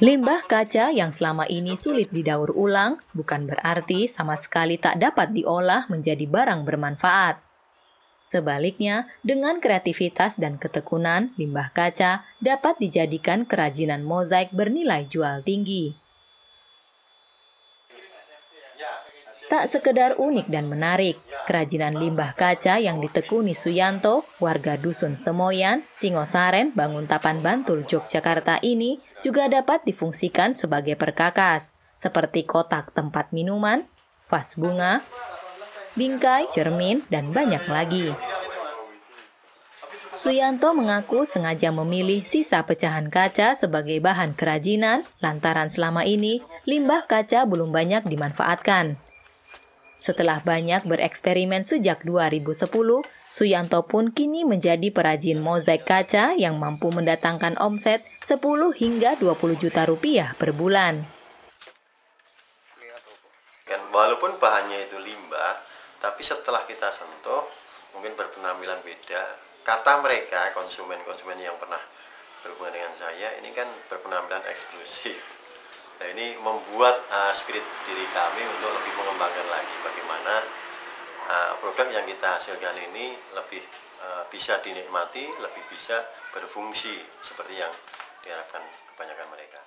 Limbah kaca yang selama ini sulit didaur ulang bukan berarti sama sekali tak dapat diolah menjadi barang bermanfaat. Sebaliknya, dengan kreativitas dan ketekunan, limbah kaca dapat dijadikan kerajinan mozaik bernilai jual tinggi. Tak sekedar unik dan menarik, kerajinan limbah kaca yang ditekuni Suyanto, warga Dusun Semoyan, Singosaren, Banguntapan, Bantul, Yogyakarta ini juga dapat difungsikan sebagai perkakas, seperti kotak tempat minuman, vas bunga, bingkai, cermin, dan banyak lagi. Suyanto mengaku sengaja memilih sisa pecahan kaca sebagai bahan kerajinan lantaran selama ini limbah kaca belum banyak dimanfaatkan. Setelah banyak bereksperimen sejak 2010, Suyanto pun kini menjadi perajin mozaik kaca yang mampu mendatangkan omset 10 hingga 20 juta rupiah per bulan. Dan walaupun bahannya itu limbah, tapi setelah kita sentuh, mungkin berpenampilan beda. Kata mereka, konsumen-konsumen yang pernah berhubungan dengan saya, ini kan berpenampilan eksklusif. Nah, ini membuat uh, spirit diri kami untuk lebih mengembangkan lagi bagaimana uh, program yang kita hasilkan ini lebih uh, bisa dinikmati, lebih bisa berfungsi seperti yang diharapkan kebanyakan mereka.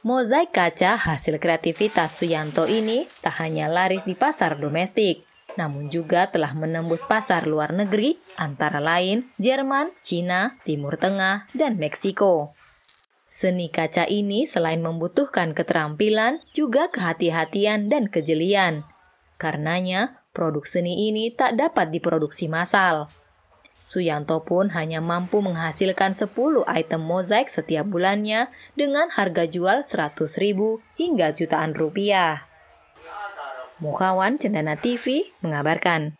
Mozaik kaca hasil kreativitas Suyanto ini tak hanya laris di pasar domestik, namun juga telah menembus pasar luar negeri, antara lain Jerman, Cina, Timur Tengah, dan Meksiko. Seni kaca ini selain membutuhkan keterampilan, juga kehati-hatian dan kejelian. Karenanya, produk seni ini tak dapat diproduksi massal. Suyanto pun hanya mampu menghasilkan 10 item mozaik setiap bulannya dengan harga jual 100 ribu hingga jutaan rupiah. Mukawan Cendana TV mengabarkan.